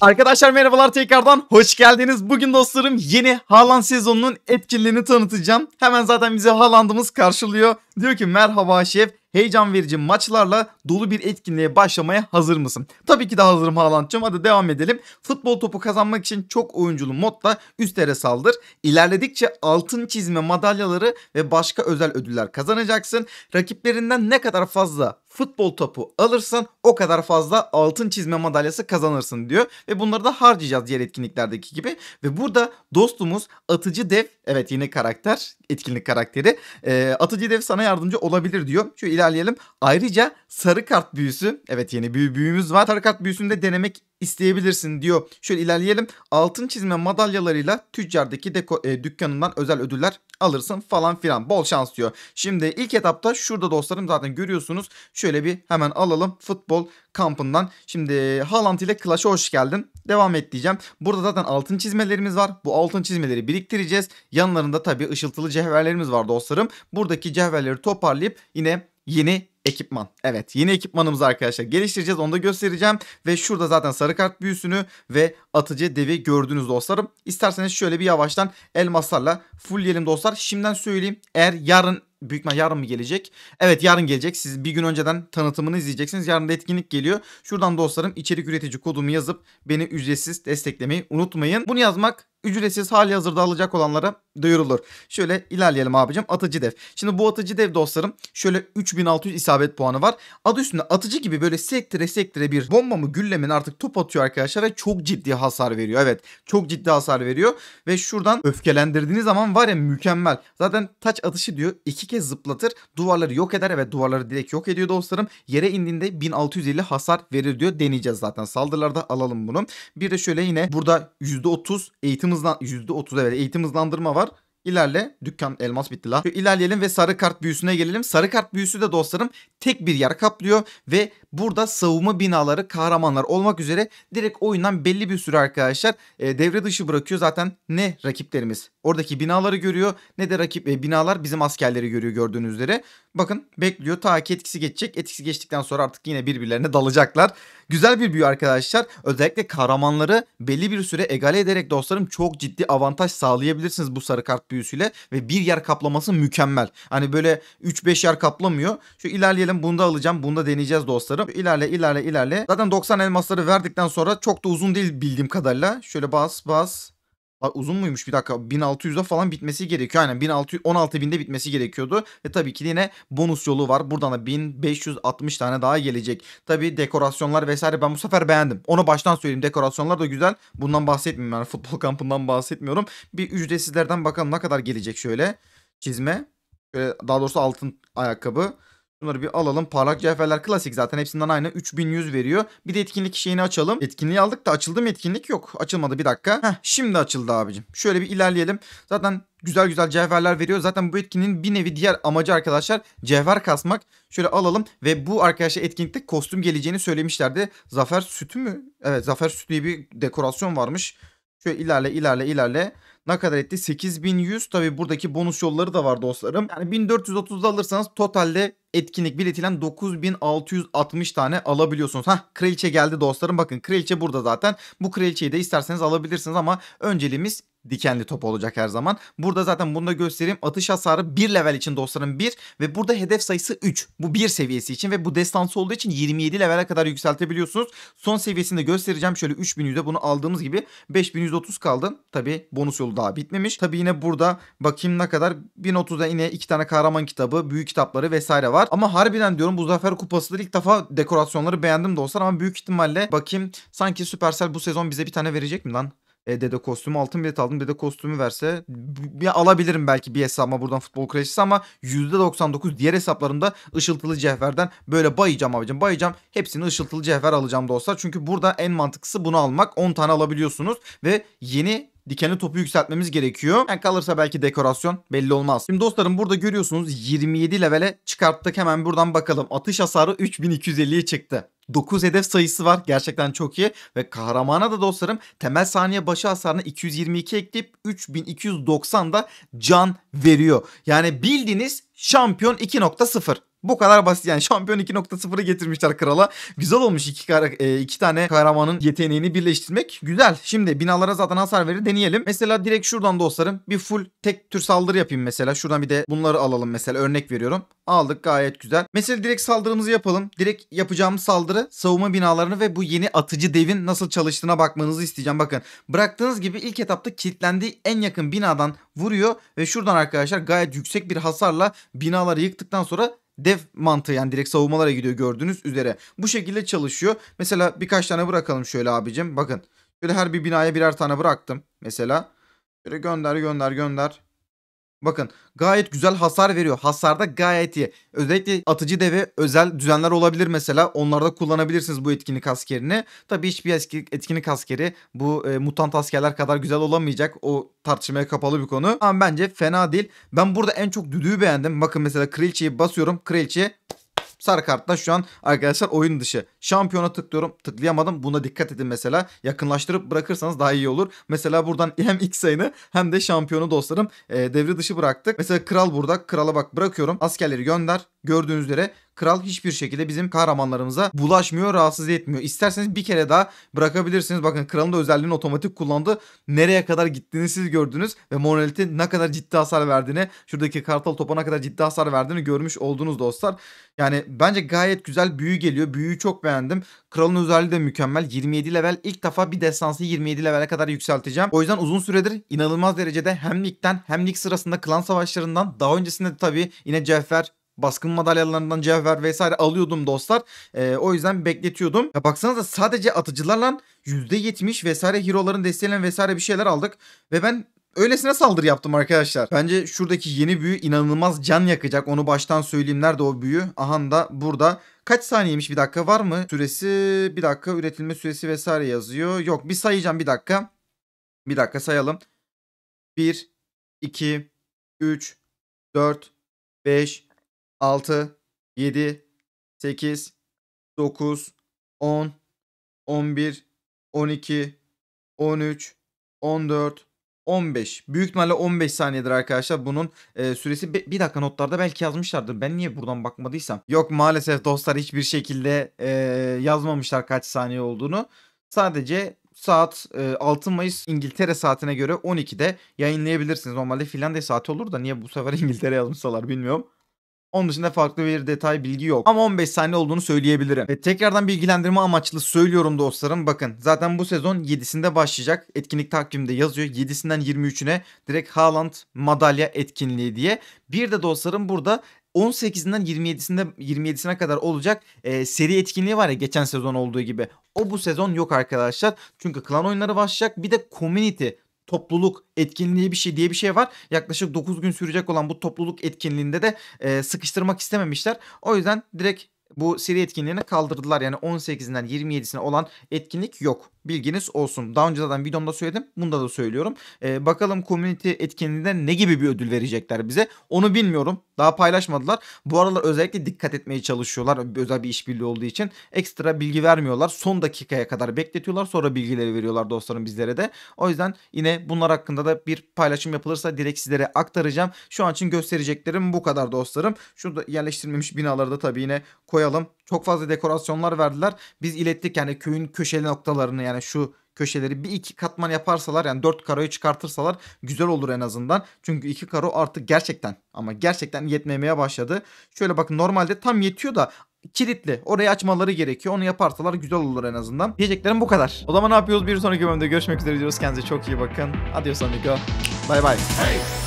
Arkadaşlar merhabalar tekrardan hoş geldiniz. Bugün dostlarım yeni Haaland sezonunun etkinliğini tanıtacağım. Hemen zaten bize Haaland'ımız karşılıyor. Diyor ki merhaba şef heyecan verici maçlarla dolu bir etkinliğe başlamaya hazır mısın? Tabii ki de hazırım Haaland'cığım hadi devam edelim. Futbol topu kazanmak için çok oyunculu modla üstlere saldır. İlerledikçe altın çizme madalyaları ve başka özel ödüller kazanacaksın. Rakiplerinden ne kadar fazla futbol topu alırsan o kadar fazla altın çizme madalyası kazanırsın diyor. Ve bunları da harcayacağız diğer etkinliklerdeki gibi. Ve burada dostumuz atıcı dev evet yeni karakter etkinlik karakteri e, atıcı dev sana yardımcı olabilir diyor. Şu ilerleyelim. Ayrıca sarı kart büyüsü evet yeni büyü büyüğümüz var. Sarı kart büyüsünü de denemek isteyebilirsin diyor. Şöyle ilerleyelim. Altın çizme madalyalarıyla tüccardaki deko, e, dükkanından özel ödüller alırsın falan filan. Bol şans diyor. Şimdi ilk etapta şurada dostlarım zaten görüyorsunuz. Şöyle bir hemen alalım futbol kampından. Şimdi Haaland ile Clash'a hoş geldin. Devam et diyeceğim. Burada zaten altın çizmelerimiz var. Bu altın çizmeleri biriktireceğiz. Yanlarında tabii ışıltılı cevherlerimiz var dostlarım. Buradaki cevherleri toparlayıp yine yeni ekipman. Evet yeni ekipmanımız arkadaşlar geliştireceğiz. Onu da göstereceğim. Ve şurada zaten sarı kart büyüsünü ve atıcı devi gördünüz dostlarım. İsterseniz şöyle bir yavaştan elmaslarla fullleyelim dostlar. Şimdiden söyleyeyim. Eğer yarın büyük yarın mı gelecek? Evet yarın gelecek. Siz bir gün önceden tanıtımını izleyeceksiniz. Yarın da etkinlik geliyor. Şuradan dostlarım içerik üretici kodumu yazıp beni ücretsiz desteklemeyi unutmayın. Bunu yazmak ücretsiz hali hazırda alacak olanlara duyurulur. Şöyle ilerleyelim abicim. Atıcı dev. Şimdi bu atıcı dev dostlarım şöyle 3600 isabet puanı var. Adı üstünde atıcı gibi böyle sektire sektire bir bomba mı güllemin artık top atıyor arkadaşlar ve çok ciddi hasar veriyor. Evet çok ciddi hasar veriyor ve şuradan öfkelendirdiğiniz zaman var ya mükemmel. Zaten taç atışı diyor iki kez zıplatır duvarları yok eder. Evet duvarları direkt yok ediyor dostlarım. Yere indiğinde 1650 hasar verir diyor. Deneyeceğiz zaten saldırılarda alalım bunu. Bir de şöyle yine burada %30 eğitim hızlan... %30 evet eğitim hızlandırma var. İlerle. Dükkan elmas bitti la. İlerleyelim ve sarı kart büyüsüne gelelim. Sarı kart büyüsü de dostlarım tek bir yer kaplıyor ve burada savunma binaları kahramanlar olmak üzere direkt oyundan belli bir süre arkadaşlar e, devre dışı bırakıyor. Zaten ne rakiplerimiz oradaki binaları görüyor ne de rakip e, binalar bizim askerleri görüyor gördüğünüz üzere. Bakın bekliyor ta ki etkisi geçecek. Etkisi geçtikten sonra artık yine birbirlerine dalacaklar. Güzel bir büyü arkadaşlar. Özellikle kahramanları belli bir süre egale ederek dostlarım çok ciddi avantaj sağlayabilirsiniz bu sarı kart büyüsüyle. Ve bir yer kaplaması mükemmel. Hani böyle 3-5 yer kaplamıyor. Şu ilerleyelim bunu da alacağım. Bunu da deneyeceğiz dostlarım. İlerle ilerle ilerle. Zaten 90 elmasları verdikten sonra çok da uzun değil bildiğim kadarıyla. Şöyle bas bas uzun muymuş bir dakika 1600'de falan bitmesi gerekiyor. Aynen 1600 16.000'de bitmesi gerekiyordu. Ve tabii ki yine bonus yolu var. Buradan da 1560 tane daha gelecek. Tabii dekorasyonlar vesaire ben bu sefer beğendim. Onu baştan söyleyeyim. Dekorasyonlar da güzel. Bundan bahsetmiyorum. Yani futbol kampından bahsetmiyorum. Bir ücretsizlerden bakalım ne kadar gelecek şöyle. Çizme. Şöyle daha doğrusu altın ayakkabı. Bunları bir alalım. Parlak cevherler klasik zaten hepsinden aynı. 3100 veriyor. Bir de etkinlik şeyini açalım. Etkinliği aldık da açıldı mı etkinlik yok. Açılmadı bir dakika. Heh, şimdi açıldı abicim. Şöyle bir ilerleyelim. Zaten güzel güzel cevherler veriyor. Zaten bu etkinin bir nevi diğer amacı arkadaşlar cevher kasmak. Şöyle alalım ve bu arkadaşlar etkinlikte kostüm geleceğini söylemişlerdi. Zafer sütü mü? Evet zafer sütü diye bir dekorasyon varmış. Şöyle ilerle ilerle ilerle. Ne kadar etti? 8100. Tabi buradaki bonus yolları da var dostlarım. Yani 1430'da alırsanız totalde etkinlik biletiyle 9660 tane alabiliyorsunuz. Hah kraliçe geldi dostlarım bakın kraliçe burada zaten. Bu kraliçeyi de isterseniz alabilirsiniz ama önceliğimiz dikenli top olacak her zaman. Burada zaten bunu da göstereyim. Atış hasarı 1 level için dostlarım 1 ve burada hedef sayısı 3. Bu 1 seviyesi için ve bu destansı olduğu için 27 levele kadar yükseltebiliyorsunuz. Son seviyesini de göstereceğim. Şöyle 3100'e bunu aldığımız gibi 5130 kaldı. Tabi bonus yolu daha bitmemiş. Tabi yine burada bakayım ne kadar 1030'da yine 2 tane kahraman kitabı, büyük kitapları vesaire var. Ama harbiden diyorum bu zafer kupasıdır. ilk defa dekorasyonları beğendim dostlar ama büyük ihtimalle bakayım sanki Supercell bu sezon bize bir tane verecek mi lan? E, dede kostümü altın bilet aldım. Dede kostümü verse ya alabilirim belki bir hesabıma buradan futbol kreşisi ama %99 diğer hesaplarımda ışıltılı cevherden böyle bayacağım abicim bayacağım. Hepsini ışıltılı cevher alacağım dostlar. Çünkü burada en mantıklısı bunu almak. 10 tane alabiliyorsunuz ve yeni dikenli topu yükseltmemiz gerekiyor. Yani kalırsa belki dekorasyon belli olmaz. Şimdi dostlarım burada görüyorsunuz 27 levele çıkarttık. Hemen buradan bakalım. Atış hasarı 3250'ye çıktı. 9 hedef sayısı var. Gerçekten çok iyi. Ve kahramana da dostlarım temel saniye başı hasarına 222 ekleyip 3290 da can veriyor. Yani bildiğiniz şampiyon 2.0. Bu kadar basit yani şampiyon 2.0'ı getirmişler krala. Güzel olmuş iki, e, iki tane kahramanın yeteneğini birleştirmek. Güzel. Şimdi binalara zaten hasar verir deneyelim. Mesela direkt şuradan dostlarım bir full tek tür saldırı yapayım mesela. Şuradan bir de bunları alalım mesela örnek veriyorum. Aldık gayet güzel. Mesela direkt saldırımızı yapalım. Direkt yapacağımız saldırı savunma binalarını ve bu yeni atıcı devin nasıl çalıştığına bakmanızı isteyeceğim. Bakın bıraktığınız gibi ilk etapta kilitlendiği en yakın binadan vuruyor ve şuradan arkadaşlar gayet yüksek bir hasarla binaları yıktıktan sonra dev mantığı yani direkt savunmalara gidiyor gördüğünüz üzere. Bu şekilde çalışıyor. Mesela birkaç tane bırakalım şöyle abicim. Bakın şöyle her bir binaya birer tane bıraktım mesela. Şöyle gönder gönder gönder. Bakın gayet güzel hasar veriyor. Hasarda gayet iyi. Özellikle atıcı deve özel düzenler olabilir mesela. Onlarda kullanabilirsiniz bu etkinlik askerini. Tabii hiçbir etkinlik askeri bu e, mutant askerler kadar güzel olamayacak. O tartışmaya kapalı bir konu. Ama bence fena değil. Ben burada en çok düdüğü beğendim. Bakın mesela kraliçeyi basıyorum. Kraliçe Sarı kartla şu an arkadaşlar oyun dışı. Şampiyona tıklıyorum. Tıklayamadım. Buna dikkat edin mesela. Yakınlaştırıp bırakırsanız daha iyi olur. Mesela buradan hem ilk sayını hem de şampiyonu dostlarım e, devre dışı bıraktık. Mesela kral burada. Krala bak bırakıyorum. Askerleri gönder. Gördüğünüz üzere kral hiçbir şekilde bizim kahramanlarımıza bulaşmıyor, rahatsız etmiyor. İsterseniz bir kere daha bırakabilirsiniz. Bakın kralın da özelliğini otomatik kullandı. Nereye kadar gittiğini siz gördünüz ve Monolith'in ne kadar ciddi hasar verdiğini, şuradaki kartal topa ne kadar ciddi hasar verdiğini görmüş oldunuz dostlar. Yani bence gayet güzel büyü geliyor. Büyüyü çok beğendim. Kralın özelliği de mükemmel. 27 level ilk defa bir destansı 27 levele kadar yükselteceğim. O yüzden uzun süredir inanılmaz derecede hem ligden hem lig sırasında klan savaşlarından daha öncesinde tabii yine Cevher baskın madalyalarından cevher vesaire alıyordum dostlar. E, o yüzden bekletiyordum. Ya baksanıza sadece atıcılarla %70 vesaire hero'ların desteğiyle vesaire bir şeyler aldık. Ve ben öylesine saldırı yaptım arkadaşlar. Bence şuradaki yeni büyü inanılmaz can yakacak. Onu baştan söyleyeyim. Nerede o büyü? Ahan da burada. Kaç saniyemiş bir dakika var mı? Süresi bir dakika üretilme süresi vesaire yazıyor. Yok bir sayacağım bir dakika. Bir dakika sayalım. 1, 2, 3, 4, 5, 6, 7, 8, 9, 10, 11, 12, 13, 14, 15. Büyük ihtimalle 15 saniyedir arkadaşlar. Bunun e, süresi bir dakika notlarda belki yazmışlardır. Ben niye buradan bakmadıysam. Yok maalesef dostlar hiçbir şekilde e, yazmamışlar kaç saniye olduğunu. Sadece saat e, 6 Mayıs İngiltere saatine göre 12'de yayınlayabilirsiniz. Normalde Finlandiya saati olur da niye bu sefer İngiltere yazmışlar bilmiyorum. Onun dışında farklı bir detay bilgi yok. Ama 15 saniye olduğunu söyleyebilirim. Ve tekrardan bilgilendirme amaçlı söylüyorum dostlarım. Bakın zaten bu sezon 7'sinde başlayacak. Etkinlik takvimde yazıyor. 7'sinden 23'üne direkt Haaland madalya etkinliği diye. Bir de dostlarım burada 18'inden 27'sinde 27'sine kadar olacak e, seri etkinliği var ya geçen sezon olduğu gibi. O bu sezon yok arkadaşlar. Çünkü klan oyunları başlayacak. Bir de community topluluk etkinliği bir şey diye bir şey var. Yaklaşık 9 gün sürecek olan bu topluluk etkinliğinde de e, sıkıştırmak istememişler. O yüzden direkt bu seri etkinliğini kaldırdılar. Yani 18'inden 27'sine olan etkinlik yok. Bilginiz olsun. Daha önce zaten videomda söyledim. Bunda da söylüyorum. Ee, bakalım community etkinliğinde ne gibi bir ödül verecekler bize. Onu bilmiyorum. Daha paylaşmadılar. Bu aralar özellikle dikkat etmeye çalışıyorlar. Özel bir işbirliği olduğu için. Ekstra bilgi vermiyorlar. Son dakikaya kadar bekletiyorlar. Sonra bilgileri veriyorlar dostlarım bizlere de. O yüzden yine bunlar hakkında da bir paylaşım yapılırsa direkt sizlere aktaracağım. Şu an için göstereceklerim bu kadar dostlarım. Şurada yerleştirmemiş binaları da tabii yine koyalım koyalım. Çok fazla dekorasyonlar verdiler. Biz ilettik yani köyün köşeli noktalarını yani şu köşeleri bir iki katman yaparsalar yani dört karoyu çıkartırsalar güzel olur en azından. Çünkü iki karo artık gerçekten ama gerçekten yetmemeye başladı. Şöyle bakın normalde tam yetiyor da kilitli. Orayı açmaları gerekiyor. Onu yaparsalar güzel olur en azından. Diyeceklerim bu kadar. O zaman ne yapıyoruz? Bir sonraki bölümde görüşmek üzere diyoruz. Kendinize çok iyi bakın. Adios amigo. Bye bye. Hey.